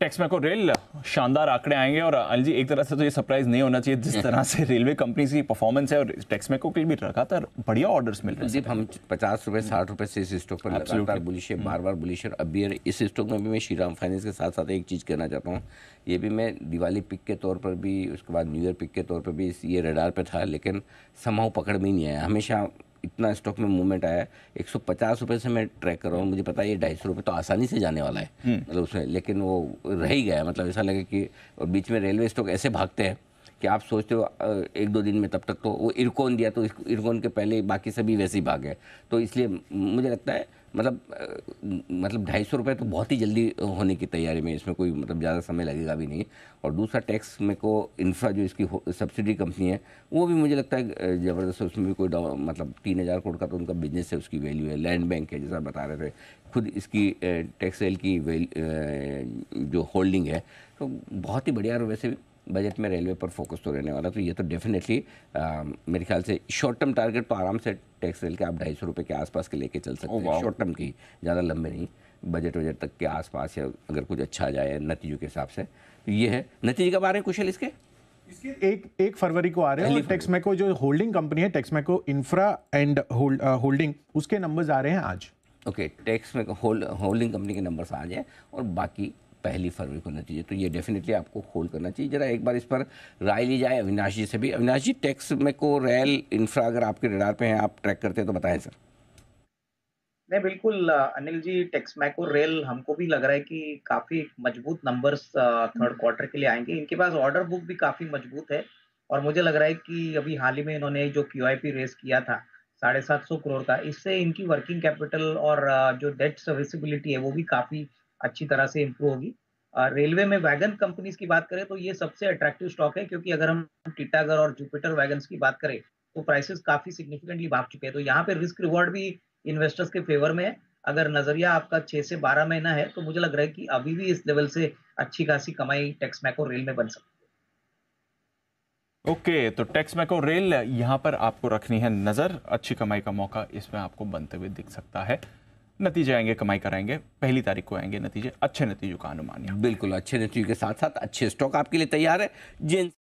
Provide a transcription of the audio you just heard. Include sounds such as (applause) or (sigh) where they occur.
Tax में को rail शानदार आंकड़े आएंगे और अल जी एक तरह से तो ये सरप्राइज नहीं होना चाहिए जिस (laughs) तरह से रेलवे कंपनीज की परफॉर्मेंस है और टैक्स में को भी लगातार बढ़िया ऑर्डर्स मिल रहे हैं हम पचास रुपये साठ रुपये से इस स्टॉक पर लगातार बुलिश है बार बार बुलिश और अभी इस स्टॉक में भी मैं श्री राम फाइनेंस के साथ साथ एक चीज़ कहना चाहता हूँ ये भी मैं दिवाली पिक के तौर पर भी उसके बाद न्यू ईयर पिक के तौर पर भी ये रेडार पर था लेकिन समाव पकड़ में नहीं आया हमेशा इतना स्टॉक में मूवमेंट आया एक सौ से मैं ट्रैक कर रहा हूँ मुझे पता है ये ढाई सौ तो आसानी से जाने वाला है हम्म। मतलब उसमें लेकिन वो रह ही गया मतलब ऐसा लगे कि बीच में रेलवे स्टॉक ऐसे भागते हैं कि आप सोचते हो एक दो दिन में तब तक तो वो इरकोन दिया तो इरकोन के पहले बाकी सभी वैसे ही भाग गए तो इसलिए मुझे लगता है मतलब मतलब ढाई सौ रुपये तो बहुत ही जल्दी होने की तैयारी में इसमें कोई मतलब ज़्यादा समय लगेगा भी नहीं और दूसरा टैक्स मेरे को इंफ्रा जो इसकी सब्सिडी कंपनी है वो भी मुझे लगता है ज़बरदस्त उसमें भी कोई मतलब तीन हज़ार करोड़ का तो उनका बिजनेस है उसकी वैल्यू है लैंड बैंक है जैसा बता रहे थे खुद इसकी टैक्सेल की जो होल्डिंग है तो बहुत ही बढ़िया और वैसे बजट में रेलवे पर फोकस तो रहने वाला तो ये तो डेफिनेटली मेरे ख्याल से शॉर्ट टर्म टारगेट तो आराम से टैक्स रेल के आप ढाई सौ रुपये के आसपास के लेके चल सकते oh, हैं शॉर्ट टर्म की ज़्यादा लंबे नहीं बजट वजट तक के आसपास या अगर कुछ अच्छा आ जाए नतीजों के हिसाब से तो ये है नतीजे कब आ रहे हैं कुशल इसके एक एक फरवरी को आ रहे हैं और मैको जो होल्डिंग कंपनी है मैको इंफ्रा एंड होल्ड, होल्डिंग उसके नंबर्स आ रहे हैं आज okay Texmaco hold holding company के नंबर्स आ जाए और बाकी पहली फरवरी को नतीजे तो ये डेफिनेटली आपको होल्ड करना चाहिए जरा एक बार इस पर राय ली जाए अविनाश जी से भी अविनाश जी टैक्स में को रेल इंफ्रा अगर आपके रिडार पे हैं आप ट्रैक करते हैं तो बताएं सर नहीं बिल्कुल अनिल जी टेक्स मैको रेल हमको भी लग रहा है कि काफी मजबूत नंबर्स थर्ड क्वार्टर के लिए आएंगे इनके पास ऑर्डर बुक भी काफी मजबूत है और मुझे लग रहा है कि अभी हाल ही में इन्होंने जो क्यू आई पी रेस किया था साढ़े सात सौ करोड़ का इससे इनकी वर्किंग कैपिटल और जो डेट सर्विसबिलिटी है वो भी काफी अच्छी तरह से इम्प्रूव होगी रेलवे में वैगन कंपनीज की बात करें तो ये सबसे अट्रैक्टिव स्टॉक है क्योंकि अगर हम टिटागर और जुपिटर वैगन की बात करें तो प्राइसेस काफी सिग्निफिकेंटली भाग चुके हैं तो यहाँ पे रिस्क रिवॉर्ड भी इन्वेस्टर्स के फेवर में है अगर नजरिया आपका छह से बारह महीना है तो मुझे लग रहा है कि अभी भी इस लेवल से अच्छी खासी कमाई टैक्स मैको रेल में बन सकती ओके okay, तो टैक्स मैको रेल यहाँ पर आपको रखनी है नज़र अच्छी कमाई का मौका इसमें आपको बनते हुए दिख सकता है नतीजे आएंगे कमाई कराएंगे पहली तारीख को आएंगे नतीजे अच्छे नतीजों का अनुमान है बिल्कुल अच्छे नतीजों के साथ साथ अच्छे स्टॉक आपके लिए तैयार है जिन